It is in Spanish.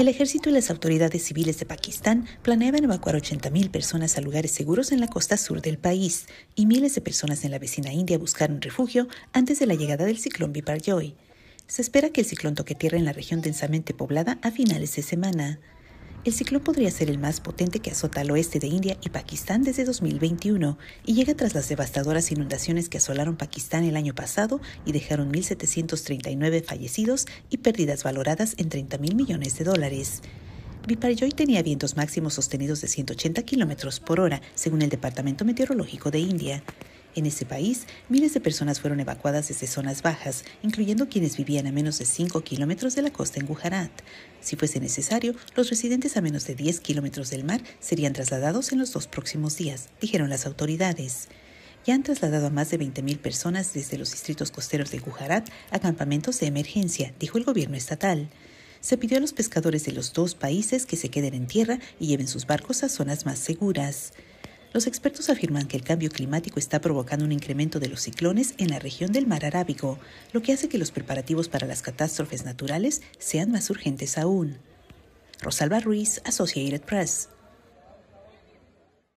El ejército y las autoridades civiles de Pakistán planeaban evacuar 80.000 personas a lugares seguros en la costa sur del país y miles de personas en la vecina India buscaron refugio antes de la llegada del ciclón Biparjoy. Se espera que el ciclón toque tierra en la región densamente poblada a finales de semana. El ciclón podría ser el más potente que azota al oeste de India y Pakistán desde 2021 y llega tras las devastadoras inundaciones que asolaron Pakistán el año pasado y dejaron 1.739 fallecidos y pérdidas valoradas en 30 millones de dólares. Biparjoy tenía vientos máximos sostenidos de 180 kilómetros por hora, según el Departamento Meteorológico de India. En ese país, miles de personas fueron evacuadas desde zonas bajas, incluyendo quienes vivían a menos de 5 kilómetros de la costa en Gujarat. Si fuese necesario, los residentes a menos de 10 kilómetros del mar serían trasladados en los dos próximos días, dijeron las autoridades. Ya han trasladado a más de 20.000 personas desde los distritos costeros de Gujarat a campamentos de emergencia, dijo el gobierno estatal se pidió a los pescadores de los dos países que se queden en tierra y lleven sus barcos a zonas más seguras. Los expertos afirman que el cambio climático está provocando un incremento de los ciclones en la región del Mar Arábigo, lo que hace que los preparativos para las catástrofes naturales sean más urgentes aún. Rosalba Ruiz, Associated Press.